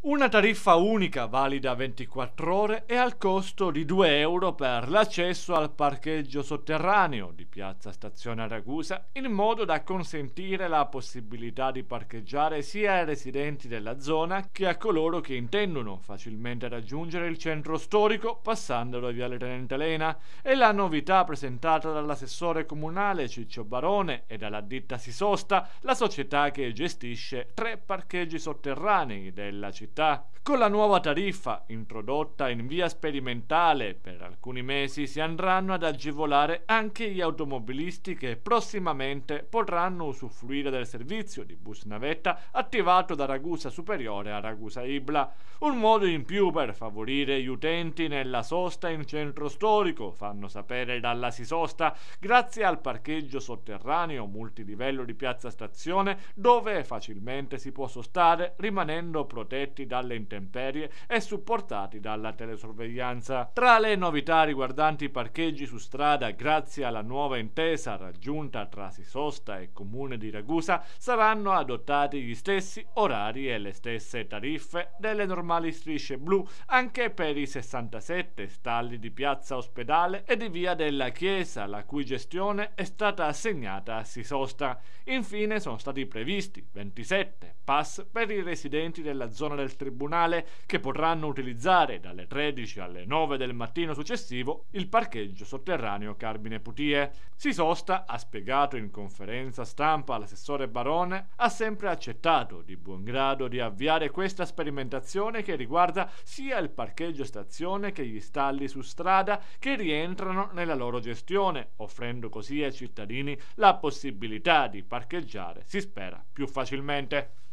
Una tariffa unica valida 24 ore e al costo di 2 euro per l'accesso al parcheggio sotterraneo di Piazza Stazione Ragusa in modo da consentire la possibilità di parcheggiare sia ai residenti della zona che a coloro che intendono facilmente raggiungere il centro storico passando da Viale Tenente Elena e la novità presentata dall'assessore comunale Ciccio Barone e dalla ditta Sisosta, la società che gestisce tre parcheggi sotterranei della città velocità, con la nuova tariffa, introdotta in via sperimentale per alcuni mesi, si andranno ad agevolare anche gli automobilisti che prossimamente potranno usufruire del servizio di bus navetta attivato da Ragusa Superiore a Ragusa Ibla. Un modo in più per favorire gli utenti nella sosta in centro storico, fanno sapere dalla Sisosta, grazie al parcheggio sotterraneo multilivello di Piazza Stazione, dove facilmente si può sostare rimanendo protetti protetti dalle intemperie e supportati dalla telesorveglianza. Tra le novità riguardanti i parcheggi su strada, grazie alla nuova intesa raggiunta tra Sisosta e Comune di Ragusa, saranno adottati gli stessi orari e le stesse tariffe delle normali strisce blu anche per i 67 stalli di piazza ospedale e di via della Chiesa, la cui gestione è stata assegnata a Sisosta. Infine sono stati previsti 27 pass per i residenti della zona del del Tribunale che potranno utilizzare dalle 13 alle 9 del mattino successivo il parcheggio sotterraneo Carmine Putie. Si sosta, ha spiegato in conferenza stampa l'assessore Barone, ha sempre accettato di buon grado di avviare questa sperimentazione che riguarda sia il parcheggio stazione che gli stalli su strada che rientrano nella loro gestione, offrendo così ai cittadini la possibilità di parcheggiare, si spera, più facilmente.